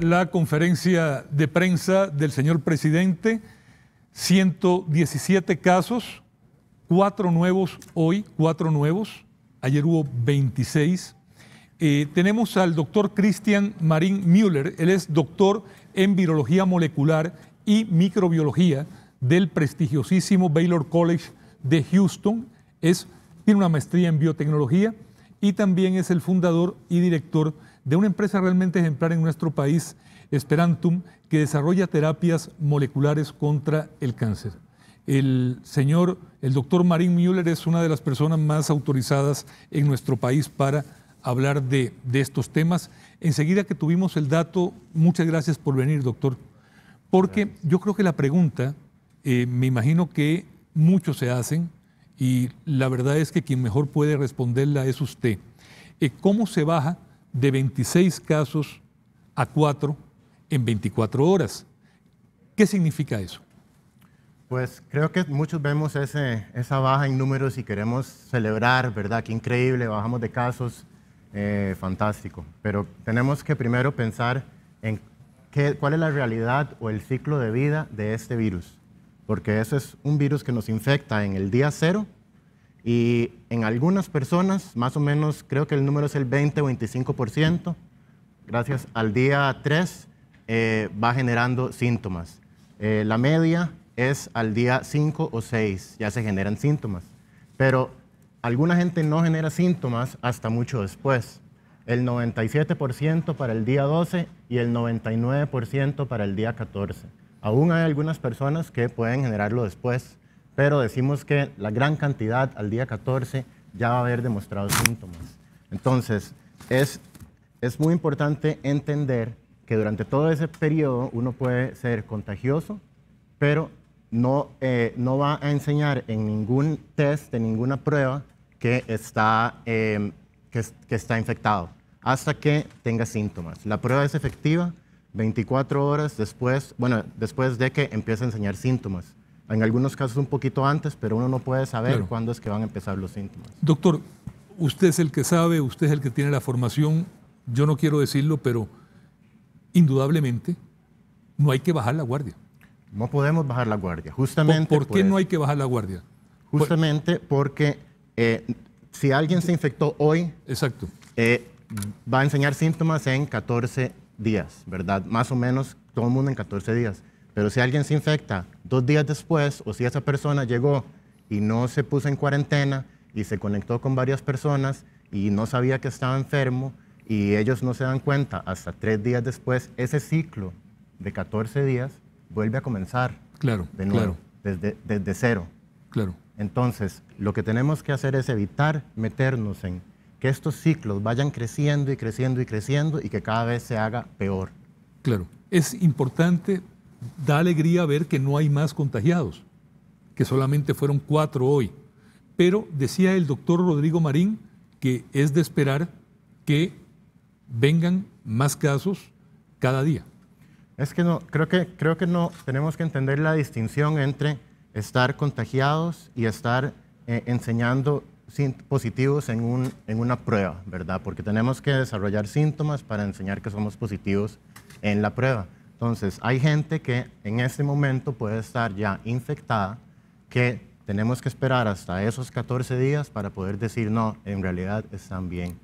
la conferencia de prensa del señor presidente, 117 casos, cuatro nuevos hoy, cuatro nuevos, ayer hubo 26. Eh, tenemos al doctor Christian Marín Müller, él es doctor en virología molecular y microbiología del prestigiosísimo Baylor College de Houston, es, tiene una maestría en biotecnología y también es el fundador y director de de una empresa realmente ejemplar en nuestro país, Esperantum, que desarrolla terapias moleculares contra el cáncer. El señor, el doctor Marín Müller es una de las personas más autorizadas en nuestro país para hablar de, estos temas. Enseguida que tuvimos el dato, muchas gracias por venir, doctor, porque yo creo que la pregunta, eh, me imagino que muchos se hacen, y la verdad es que quien mejor puede responderla es usted. Eh, ¿Cómo se baja de 26 casos a 4 en 24 horas. ¿Qué significa eso? Pues creo que muchos vemos esa baja en números y queremos celebrar, ¿verdad? Qué increíble, bajamos de casos, eh, fantástico. Pero tenemos que primero pensar en cuál es la realidad o el ciclo de vida de este virus, porque ese es un virus que nos infecta en el día cero y en algunas personas, más o menos, creo que el número es el 20 o 25%, gracias al día 3 eh, va generando síntomas. Eh, la media es al día 5 o 6, ya se generan síntomas. Pero alguna gente no genera síntomas hasta mucho después. El 97% para el día 12 y el 99% para el día 14. Aún hay algunas personas que pueden generarlo después pero decimos que la gran cantidad al día 14 ya va a haber demostrado síntomas. Entonces, es, es muy importante entender que durante todo ese periodo uno puede ser contagioso, pero no, eh, no va a enseñar en ningún test, en ninguna prueba, que está, em, que, que está infectado, hasta que tenga síntomas. La prueba es efectiva 24 horas después, bueno, después de que empiece a enseñar síntomas en algunos casos un poquito antes, pero uno no puede saber cuándo es que van a empezar los síntomas. Doctor, usted es el que sabe, usted es el que tiene la formación, yo no quiero decirlo, pero indudablemente no hay que bajar la guardia. No podemos bajar la guardia, justamente. ¿Por, qué no hay que bajar la guardia? Justamente porque eh, si alguien se infectó hoy, Exacto. Eh, va a enseñar síntomas en 14 días, ¿verdad? Más o menos todo el mundo en 14 días. Pero si alguien se infecta dos días después o si esa persona llegó y no se puso en cuarentena y se conectó con varias personas y no sabía que estaba enfermo y ellos no se dan cuenta hasta tres días después, ese ciclo de 14 días vuelve a comenzar. Claro, de nuevo, Desde, desde cero. Claro. Entonces, lo que tenemos que hacer es evitar meternos en que estos ciclos vayan creciendo y creciendo y creciendo y que cada vez se haga peor. Claro, es importante da alegría ver que no hay más contagiados, que solamente fueron cuatro hoy. Pero decía el doctor Rodrigo Marín que es de esperar que vengan más casos cada día. Es que no, creo que, creo que no tenemos que entender la distinción entre estar contagiados y estar eh, enseñando positivos en, un, en una prueba, ¿verdad? Porque tenemos que desarrollar síntomas para enseñar que somos positivos en la prueba. Entonces, hay gente que en este momento puede estar ya infectada, que tenemos que esperar hasta esos 14 días para poder decir, no, en realidad están bien.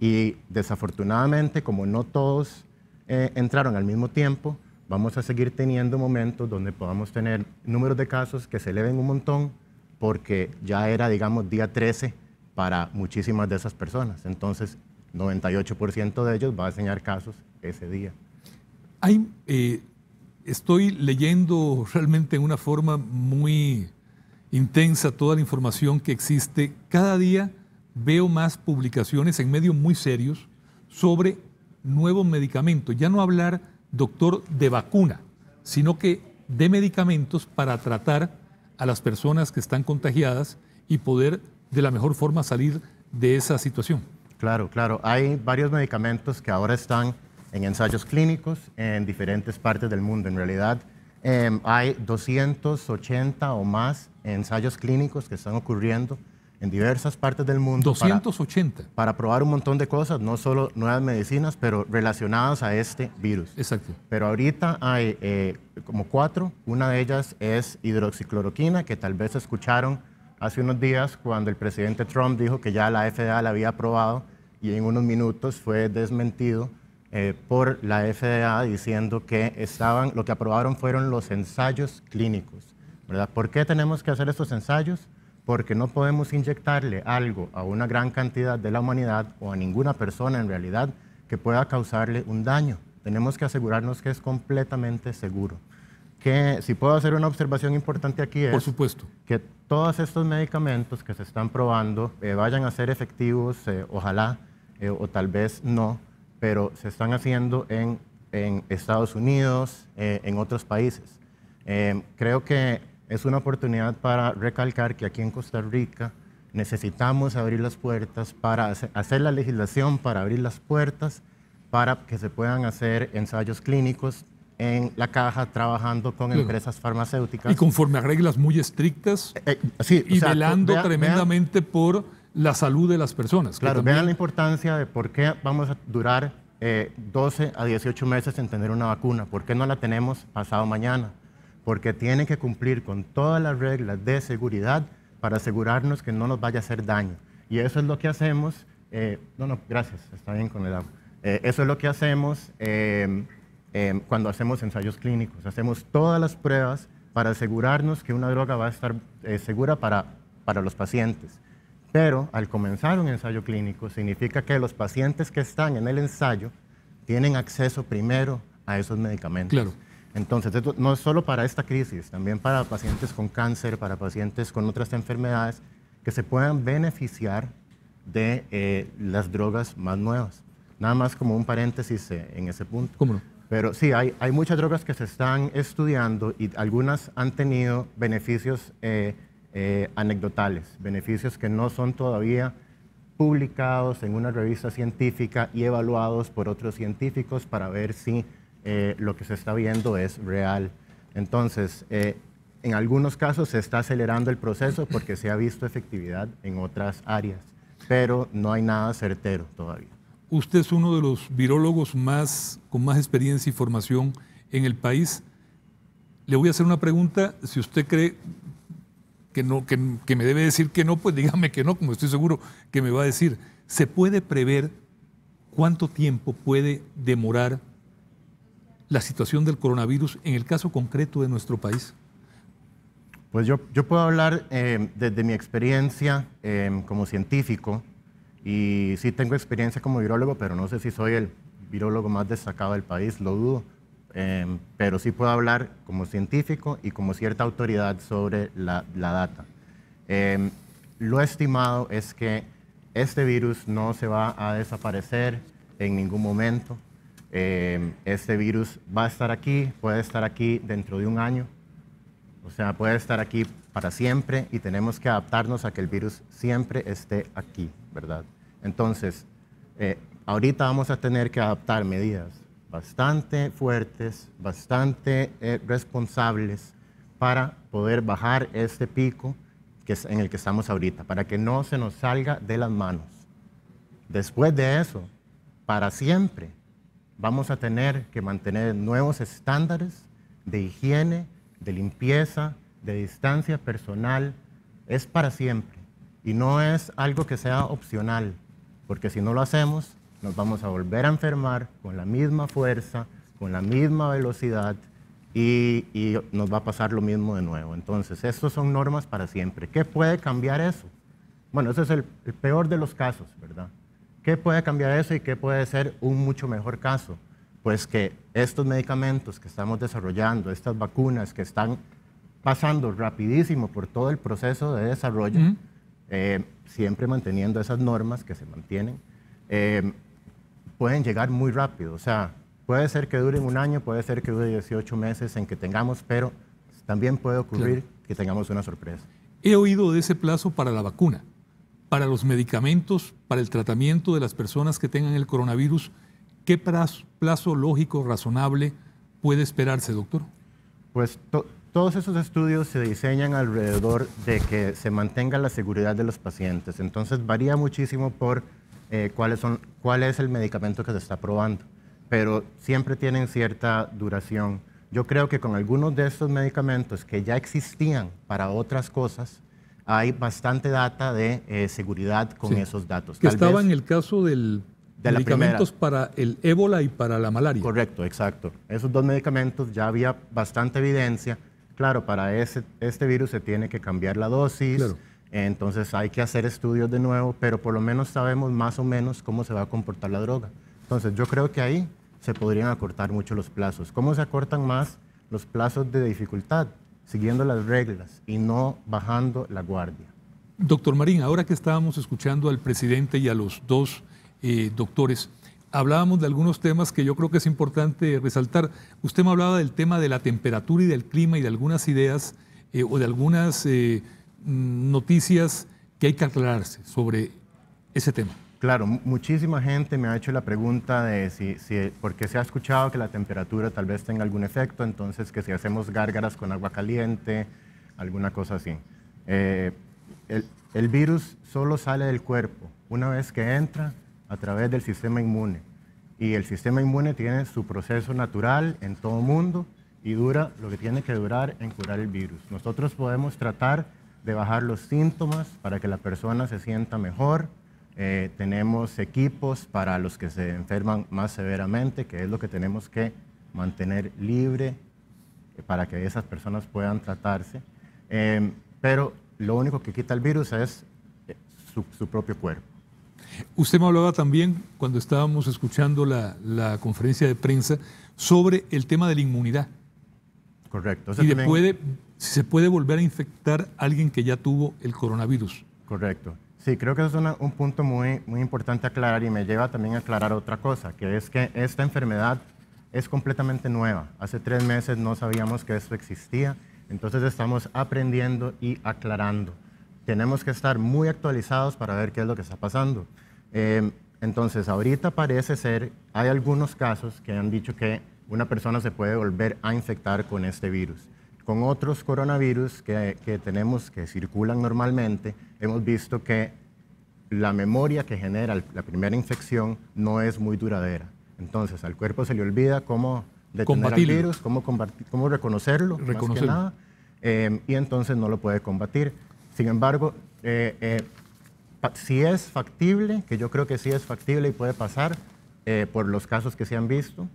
Y desafortunadamente, como no todos eh, entraron al mismo tiempo, vamos a seguir teniendo momentos donde podamos tener números de casos que se eleven un montón, porque ya era, digamos, día 13 para muchísimas de esas personas. Entonces, 98% de ellos va a enseñar casos ese día. Hay, eh, estoy leyendo realmente en una forma muy intensa toda la información que existe. Cada día veo más publicaciones en medios muy serios sobre nuevos medicamentos. Ya no hablar, doctor, de vacuna, sino que de medicamentos para tratar a las personas que están contagiadas y poder de la mejor forma salir de esa situación. Claro, claro. Hay varios medicamentos que ahora están en ensayos clínicos en diferentes partes del mundo. En realidad, em, hay 280 o más ensayos clínicos que están ocurriendo en diversas partes del mundo. 280. Para, probar un montón de cosas, no solo nuevas medicinas, pero relacionadas a este virus. Exacto. Pero ahorita hay eh, como cuatro. Una de ellas es hidroxicloroquina, que tal vez escucharon hace unos días cuando el presidente Trump dijo que ya la FDA la había aprobado y en unos minutos fue desmentido eh, por la FDA diciendo que estaban, lo que aprobaron fueron los ensayos clínicos. ¿verdad? ¿Por qué tenemos que hacer estos ensayos? Porque no podemos inyectarle algo a una gran cantidad de la humanidad o a ninguna persona en realidad que pueda causarle un daño. Tenemos que asegurarnos que es completamente seguro. Que si puedo hacer una observación importante aquí es Por supuesto. que todos estos medicamentos que se están probando eh, vayan a ser efectivos, eh, ojalá, o tal vez no, pero se están haciendo en, Estados Unidos, eh, en otros países. Eh, creo que es una oportunidad para recalcar que aquí en Costa Rica necesitamos abrir las puertas para hacer la legislación, para abrir las puertas, para que se puedan hacer ensayos clínicos en la caja trabajando con empresas farmacéuticas. Y conforme a reglas muy estrictas eh, y velando tremendamente por la salud de las personas. Claro, vean la importancia de por qué vamos a durar 12 eh, a 18 meses en tener una vacuna, por qué no la tenemos pasado mañana, porque tiene que cumplir con todas las reglas de seguridad para asegurarnos que no nos vaya a hacer daño. Y eso es lo que hacemos, eh, no, no, gracias, está bien con el agua. Eh, eso es lo que hacemos em, em, cuando hacemos ensayos clínicos, hacemos todas las pruebas para asegurarnos que una droga va a estar segura para los pacientes. Pero al comenzar un ensayo clínico significa que los pacientes que están en el ensayo tienen acceso primero a esos medicamentos. Claro. Entonces, no es solo para esta crisis, también para pacientes con cáncer, para pacientes con otras enfermedades que se puedan beneficiar de eh, las drogas más nuevas. Nada más como un paréntesis eh, en ese punto. ¿Cómo no? Pero sí, hay, hay, muchas drogas que se están estudiando y algunas han tenido beneficios eh, eh, anecdotales, beneficios que no son todavía publicados en una revista científica y evaluados por otros científicos para ver si eh, lo que se está viendo es real. Entonces, eh, en algunos casos se está acelerando el proceso porque se ha visto efectividad en otras áreas, pero no hay nada certero todavía. Usted es uno de los virólogos más, con más experiencia y formación en el país. Le voy a hacer una pregunta, si usted cree, que, no, que, me debe decir que no, pues dígame que no, como estoy seguro que me va a decir. ¿Se puede prever cuánto tiempo puede demorar la situación del coronavirus en el caso concreto de nuestro país? Pues yo, puedo hablar eh, desde mi experiencia eh, como científico y sí tengo experiencia como virólogo, pero no sé si soy el virólogo más destacado del país, lo dudo Em, pero sí puedo hablar como científico y como cierta autoridad sobre la, data. Em, lo estimado es que este virus no se va a desaparecer en ningún momento. Em, este virus va a estar aquí, puede estar aquí dentro de un año, o sea, puede estar aquí para siempre y tenemos que adaptarnos a que el virus siempre esté aquí, ¿verdad? Entonces, eh, ahorita vamos a tener que adaptar medidas bastante fuertes, bastante eh, responsables para poder bajar este pico que es en el que estamos ahorita, para que no se nos salga de las manos. Después de eso, para siempre, vamos a tener que mantener nuevos estándares de higiene, de limpieza, de distancia personal. Es para siempre y no es algo que sea opcional, porque si no lo hacemos, nos vamos a volver a enfermar con la misma fuerza, con la misma velocidad y, nos va a pasar lo mismo de nuevo. Entonces, estas son normas para siempre. ¿Qué puede cambiar eso? Bueno, ese es el, peor de los casos, ¿verdad? ¿Qué puede cambiar eso y qué puede ser un mucho mejor caso? Pues que estos medicamentos que estamos desarrollando, estas vacunas que están pasando rapidísimo por todo el proceso de desarrollo, eh, siempre manteniendo esas normas que se mantienen, eh, pueden llegar muy rápido. O sea, puede ser que duren un año, puede ser que dure 18 meses en que tengamos, pero también puede ocurrir que tengamos una sorpresa. He oído de ese plazo para la vacuna, para los medicamentos, para el tratamiento de las personas que tengan el coronavirus. ¿Qué plazo, lógico, razonable puede esperarse, doctor? Pues todos esos estudios se diseñan alrededor de que se mantenga la seguridad de los pacientes. Entonces varía muchísimo por eh, cuál, es son, cuál es el medicamento que se está probando, pero siempre tienen cierta duración. Yo creo que con algunos de estos medicamentos que ya existían para otras cosas, hay bastante data de eh, seguridad con esos datos. Que estaba en el caso del de medicamentos para el ébola y para la malaria. Correcto, exacto. Esos dos medicamentos ya había bastante evidencia. Claro, para ese, este virus se tiene que cambiar la dosis, entonces hay que hacer estudios de nuevo, pero por lo menos sabemos más o menos cómo se va a comportar la droga. Entonces yo creo que ahí se podrían acortar mucho los plazos. ¿Cómo se acortan más los plazos de dificultad? Siguiendo las reglas y no bajando la guardia. Doctor Marín, ahora que estábamos escuchando al presidente y a los dos eh, doctores, hablábamos de algunos temas que yo creo que es importante resaltar. Usted me hablaba del tema de la temperatura y del clima y de algunas ideas eh, o de algunas... Eh, Mm, noticias que hay que aclararse sobre ese tema? Claro, muchísima gente me ha hecho la pregunta de si, porque se ha escuchado que la temperatura tal vez tenga algún efecto, entonces que si hacemos gárgaras con agua caliente, alguna cosa así. Eh, el, el virus solo sale del cuerpo una vez que entra a través del sistema inmune. Y el sistema inmune tiene su proceso natural en todo mundo y dura lo que tiene que durar en curar el virus. Nosotros podemos tratar de bajar los síntomas para que la persona se sienta mejor. Eh, tenemos equipos para los que se enferman más severamente, que es lo que tenemos que mantener libre eh, para que esas personas puedan tratarse. Em, pero lo único que quita el virus es eh, su, propio cuerpo. Usted me hablaba también, cuando estábamos escuchando la, la conferencia de prensa, sobre el tema de la inmunidad. Correcto. y puede si se puede volver a infectar a alguien que ya tuvo el coronavirus. Correcto. Sí, creo que es un punto muy, muy importante aclarar y me lleva también a aclarar otra cosa, que es que esta enfermedad es completamente nueva. Hace tres meses no sabíamos que esto existía, entonces estamos aprendiendo y aclarando. Tenemos que estar muy actualizados para ver qué es lo que está pasando. Em, entonces, ahorita parece ser, hay algunos casos que han dicho que una persona se puede volver a infectar con este virus con otros coronavirus que, tenemos, que circulan normalmente, hemos visto que la memoria que genera la primera infección no es muy duradera. Entonces, al cuerpo se le olvida cómo detener el virus, cómo, reconocerlo, reconocerlo. Eh, y entonces no lo puede combatir. Sin embargo, eh, eh, si es factible, que yo creo que sí es factible y puede pasar por los casos que se han visto,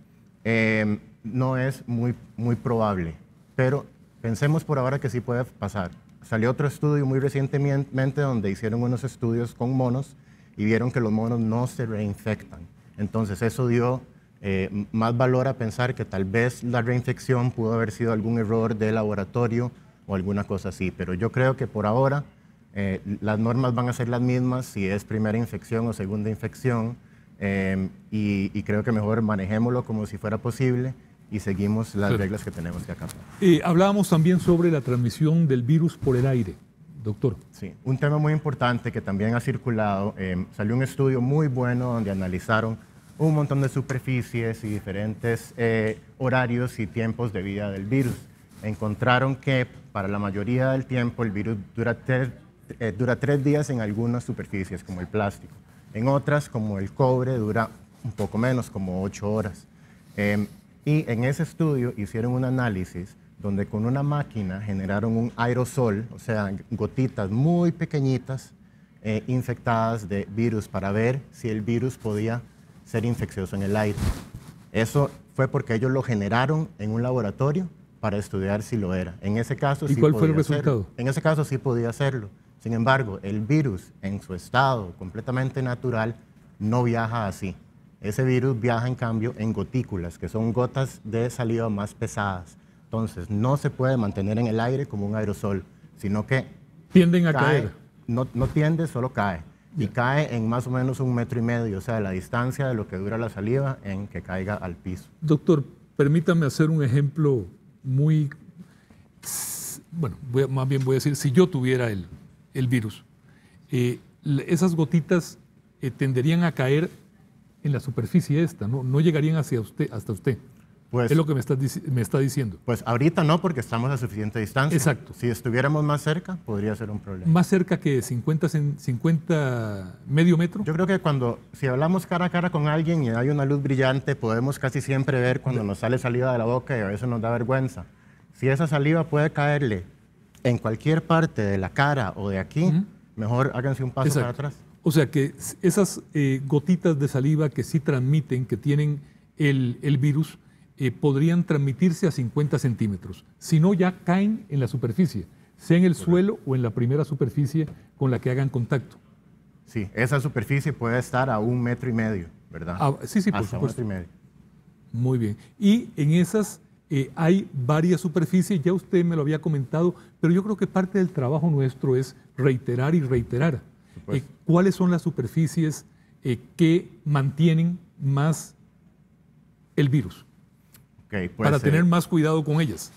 no es muy, muy probable, pero Pensemos por ahora que sí puede pasar. Salió otro estudio muy recientemente donde hicieron unos estudios con monos y vieron que los monos no se reinfectan. Entonces eso dio eh, más valor a pensar que tal vez la reinfección pudo haber sido algún error de laboratorio o alguna cosa así. Pero yo creo que por ahora eh, las normas van a ser las mismas si es primera infección o segunda infección. Eh, y creo que mejor manejémoslo como si fuera posible y seguimos las reglas que tenemos que acatar. Eh, hablábamos también sobre la transmisión del virus por el aire, doctor. Sí, un tema muy importante que también ha circulado. Eh, salió un estudio muy bueno donde analizaron un montón de superficies y diferentes eh, horarios y tiempos de vida del virus. Encontraron que para la mayoría del tiempo el virus dura tres días en algunas superficies, como el plástico. En otras, como el cobre, dura un poco menos, como ocho horas. Em, y en ese estudio hicieron un análisis donde con una máquina generaron un aerosol, o sea, gotitas muy pequeñitas eh, infectadas de virus para ver si el virus podía ser infeccioso en el aire. Eso fue porque ellos lo generaron en un laboratorio para estudiar si lo era. En ese caso, ¿Y cuál fue el resultado? En ese caso sí podía hacerlo. Sin embargo, el virus en su estado completamente natural no viaja así. Ese virus viaja en cambio en gotículas, que son gotas de saliva más pesadas. Entonces, no se puede mantener en el aire como un aerosol, sino que... Tienden a caer. No, tiende, solo cae. Y cae en más o menos un metro y medio, o sea, la distancia de lo que dura la saliva en que caiga al piso. Doctor, permítame hacer un ejemplo muy... Bueno, más bien voy a decir, si yo tuviera el, el virus, eh, esas gotitas eh, tenderían a caer en la superficie esta, no, no llegarían hacia usted, hasta usted. Pues, es lo que me está, me está diciendo. Pues ahorita no, porque estamos a suficiente distancia. Exacto. Si estuviéramos más cerca, podría ser un problema. ¿Más cerca que 50, 50 medio metro? Yo creo que cuando, si hablamos cara a cara con alguien y hay una luz brillante, podemos casi siempre ver cuando nos sale saliva de la boca y a veces nos da vergüenza. Si esa saliva puede caerle en cualquier parte de la cara o de aquí, mejor háganse un paso para atrás. O sea que esas eh, gotitas de saliva que sí transmiten, que tienen el, virus, eh, podrían transmitirse a 50 centímetros. Si no, ya caen en la superficie, sea en el suelo o en la primera superficie con la que hagan contacto. Sí, esa superficie puede estar a un metro y medio, ¿verdad? Ah, sí, sí, por metro y medio. Muy bien. Y en esas eh, hay varias superficies, ya usted me lo había comentado, pero yo creo que parte del trabajo nuestro es reiterar y reiterar pues. Eh, ¿Cuáles son las superficies eh, que mantienen más el virus? Pues, para tener eh, más cuidado con ellas.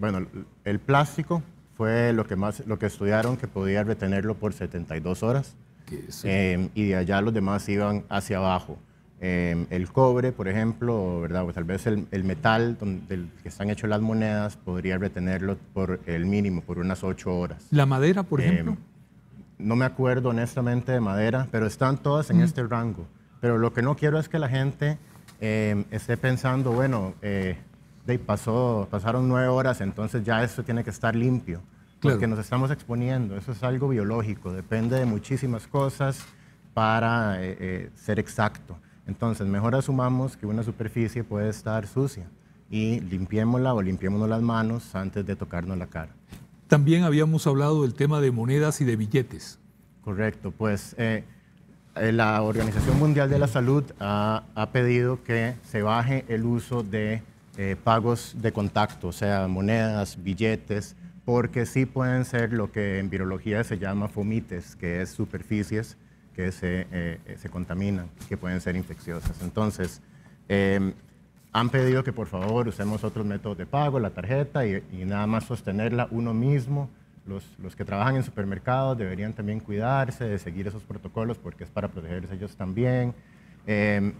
bueno, el plástico fue lo que más lo que estudiaron que podía retenerlo por 72 horas. Em, y de allá los demás iban hacia abajo. Em, el cobre, por ejemplo, ¿verdad? O tal vez el, metal que están hechas las monedas podría retenerlo por el mínimo, por unas 8 horas. ¿La madera, por em, ejemplo? no me acuerdo honestamente de madera, pero están todas en este rango. Pero lo que no quiero es que la gente em, esté pensando, bueno, eh, pasó, pasaron nueve horas, entonces ya esto tiene que estar limpio. Lo Porque nos estamos exponiendo, eso es algo biológico, depende de muchísimas cosas para eh, eh, ser exacto. Entonces, mejor asumamos que una superficie puede estar sucia y limpiémosla o limpiémonos las manos antes de tocarnos la cara. También habíamos hablado del tema de monedas y de billetes. Correcto, pues eh, eh, la Organización Mundial de la Salud ha, pedido que se baje el uso de eh, pagos de contacto, o sea, monedas, billetes, porque sí pueden ser lo que en virología se llama fomites, que es superficies que se, se contaminan, que pueden ser infecciosas. Entonces, em, han pedido que por favor usemos otros métodos de pago, la tarjeta y, nada más sostenerla uno mismo. Los, los, que trabajan en supermercados deberían también cuidarse de seguir esos protocolos porque es para protegerse ellos también. Em,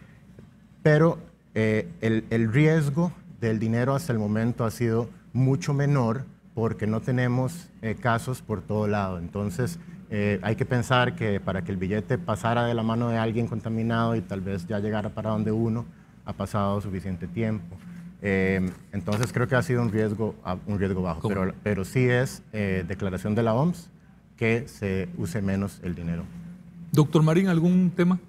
pero eh, el, el riesgo del dinero hasta el momento ha sido mucho menor porque no tenemos eh, casos por todo lado. Entonces, eh, hay que pensar que para que el billete pasara de la mano de alguien contaminado y tal vez ya llegara para donde uno, ha pasado suficiente tiempo. Em, entonces creo que ha sido un riesgo, un riesgo bajo, pero, pero sí es eh, declaración de la OMS que se use menos el dinero. Doctor Marín, ¿algún tema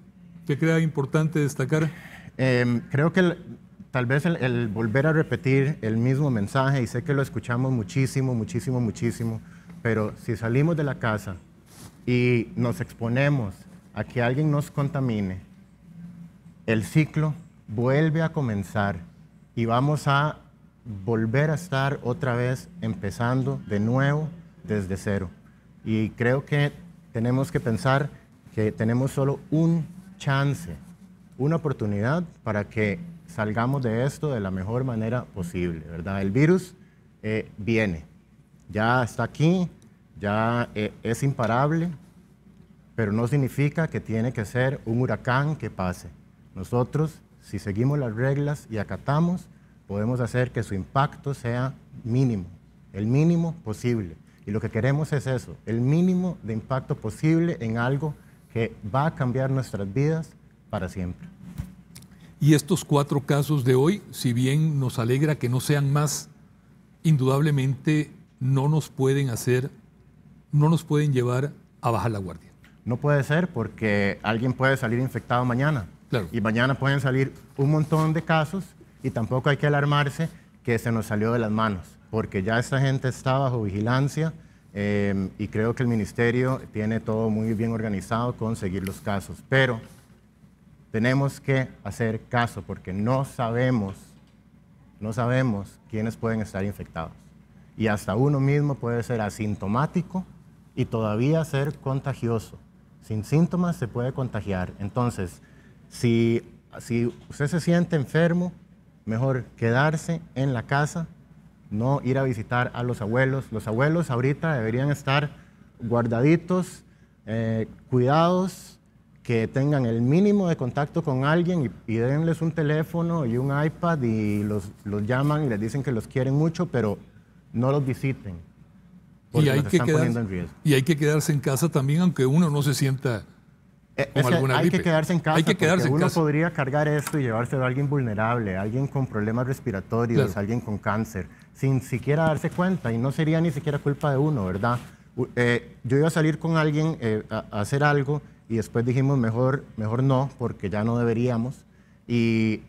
que crea importante destacar? Em, creo que tal vez el, el, volver a repetir el mismo mensaje, y sé que lo escuchamos muchísimo, muchísimo, muchísimo, pero si salimos de la casa y nos exponemos a que alguien nos contamine, el ciclo vuelve a comenzar y vamos a volver a estar otra vez empezando de nuevo desde cero. Y creo que tenemos que pensar que tenemos solo un chance, una oportunidad para que salgamos de esto de la mejor manera posible, ¿verdad? El virus eh, viene, ya está aquí, ya eh, es imparable, pero no significa que tiene que ser un huracán que pase. Nosotros si seguimos las reglas y acatamos, podemos hacer que su impacto sea mínimo, el mínimo posible. Y lo que queremos es eso, el mínimo de impacto posible en algo que va a cambiar nuestras vidas para siempre. Y estos cuatro casos de hoy, si bien nos alegra que no sean más, indudablemente no nos pueden hacer, no nos pueden llevar a bajar la guardia. No puede ser porque alguien puede salir infectado mañana y mañana pueden salir un montón de casos y tampoco hay que alarmarse que se nos salió de las manos, porque ya esta gente está bajo vigilancia eh, y creo que el ministerio tiene todo muy bien organizado con seguir los casos. Pero tenemos que hacer caso porque no sabemos, no sabemos quiénes pueden estar infectados. Y hasta uno mismo puede ser asintomático y todavía ser contagioso. Sin síntomas se puede contagiar. Entonces, si, usted se siente enfermo, mejor quedarse en la casa, no ir a visitar a los abuelos. Los abuelos ahorita deberían estar guardaditos, eh, cuidados, que tengan el mínimo de contacto con alguien y, denles un teléfono y un iPad y los, llaman y les dicen que los quieren mucho, pero no los visiten. y hay, y hay que quedarse en casa también, aunque uno no se sienta eh, hay que quedarse en casa. uno podría cargar esto y llevárselo a alguien vulnerable, alguien con problemas respiratorios, alguien con cáncer, sin siquiera darse cuenta. Y no sería ni siquiera culpa de uno, ¿verdad? Eh, yo iba a salir con alguien eh, a, hacer algo y después dijimos mejor, mejor no, porque ya no deberíamos. Y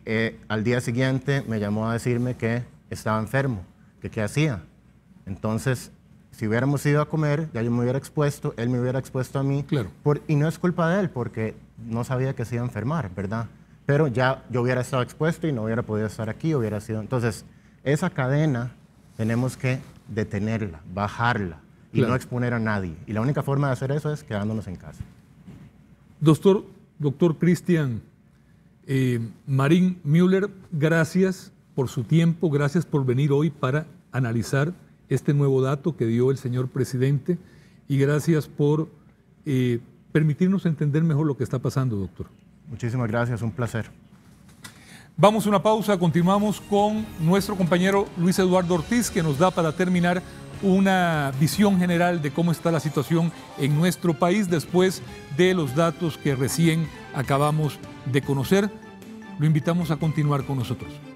al día siguiente me llamó a decirme que estaba enfermo, que qué hacía. Entonces, si hubiéramos ido a comer, ya yo me hubiera expuesto, él me hubiera expuesto a mí. Claro. y no es culpa de él, porque no sabía que se iba a enfermar, ¿verdad? Pero ya yo hubiera estado expuesto y no hubiera podido estar aquí, hubiera sido. Entonces, esa cadena tenemos que detenerla, bajarla y no exponer a nadie. Y la única forma de hacer eso es quedándonos en casa. Doctor, doctor Cristian eh, Marín Müller, gracias por su tiempo, gracias por venir hoy para analizar este nuevo dato que dio el señor presidente y gracias por eh, permitirnos entender mejor lo que está pasando, doctor. Muchísimas gracias, un placer. Vamos a una pausa, continuamos con nuestro compañero Luis Eduardo Ortiz, que nos da para terminar una visión general de cómo está la situación en nuestro país después de los datos que recién acabamos de conocer. Lo invitamos a continuar con nosotros.